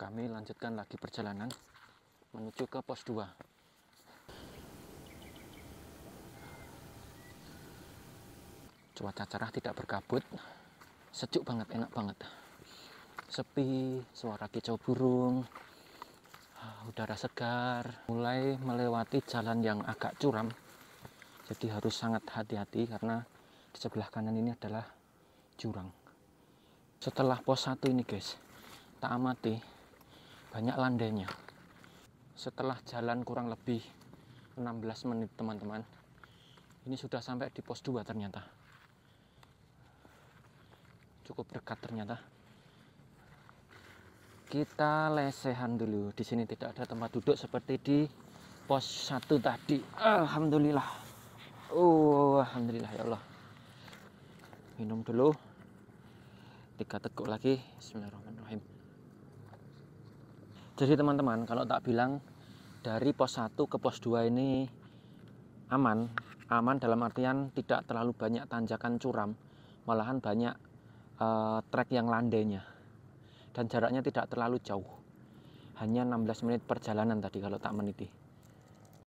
kami lanjutkan lagi perjalanan menuju ke pos 2 cuaca cerah tidak berkabut sejuk banget enak banget sepi suara kicau burung ah, udara segar mulai melewati jalan yang agak curam jadi harus sangat hati-hati karena di sebelah kanan ini adalah jurang setelah pos satu ini guys tak amati banyak landainya setelah jalan kurang lebih 16 menit teman-teman ini sudah sampai di pos 2 ternyata cukup dekat ternyata kita lesehan dulu di sini tidak ada tempat duduk seperti di pos 1 tadi Alhamdulillah oh Alhamdulillah ya Allah minum dulu tiga teguk lagi Bismillahirrahmanirrahim jadi teman-teman, kalau tak bilang dari pos 1 ke pos 2 ini aman, aman dalam artian tidak terlalu banyak tanjakan curam, malahan banyak uh, trek yang landainya. Dan jaraknya tidak terlalu jauh. Hanya 16 menit perjalanan tadi kalau tak meniti.